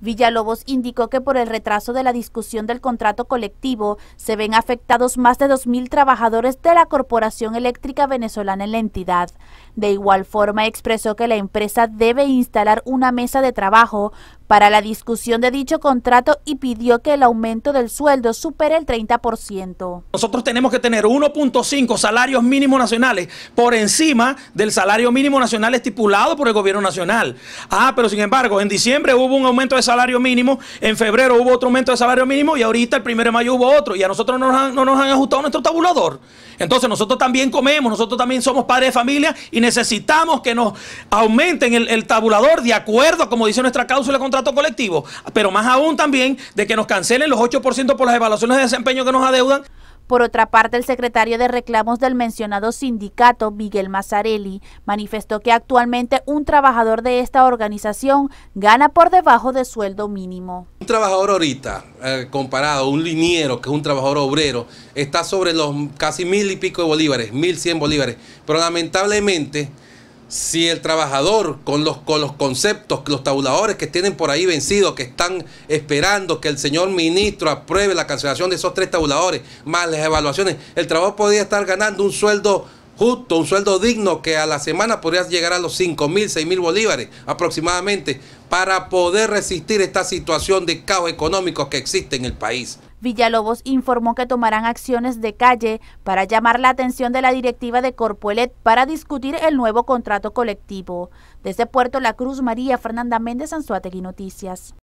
Villalobos indicó que por el retraso de la discusión del contrato colectivo se ven afectados más de 2.000 trabajadores de la Corporación Eléctrica Venezolana en la entidad. De igual forma, expresó que la empresa debe instalar una mesa de trabajo para la discusión de dicho contrato y pidió que el aumento del sueldo supere el 30%. Nosotros tenemos que tener 1.5 salarios mínimos nacionales por encima del salario mínimo nacional estipulado por el gobierno nacional. Ah, pero sin embargo, en diciembre hubo un aumento de salario mínimo, en febrero hubo otro aumento de salario mínimo y ahorita el 1 de mayo hubo otro y a nosotros no nos han, ajustado nuestro tabulador. Entonces nosotros también comemos, nosotros también somos padres de familia y necesitamos que nos aumenten el, tabulador de acuerdo, como dice nuestra cláusula de contrato colectivo, pero más aún también de que nos cancelen los 8% por las evaluaciones de desempeño que nos adeudan. Por otra parte, el secretario de reclamos del mencionado sindicato, Miguel Mazzarelli, manifestó que actualmente un trabajador de esta organización gana por debajo de sueldo mínimo. Un trabajador ahorita, eh, comparado, un liniero, que es un trabajador obrero, está sobre los casi mil y pico de bolívares, mil cien bolívares, pero lamentablemente si el trabajador con los, con los conceptos, los tabuladores que tienen por ahí vencidos, que están esperando que el señor ministro apruebe la cancelación de esos tres tabuladores, más las evaluaciones, el trabajador podría estar ganando un sueldo justo, un sueldo digno que a la semana podría llegar a los 5 mil, 6 mil bolívares aproximadamente, para poder resistir esta situación de caos económico que existe en el país. Villalobos informó que tomarán acciones de calle para llamar la atención de la directiva de Corpoelet para discutir el nuevo contrato colectivo. Desde Puerto La Cruz, María Fernanda Méndez, Anzuategui Noticias.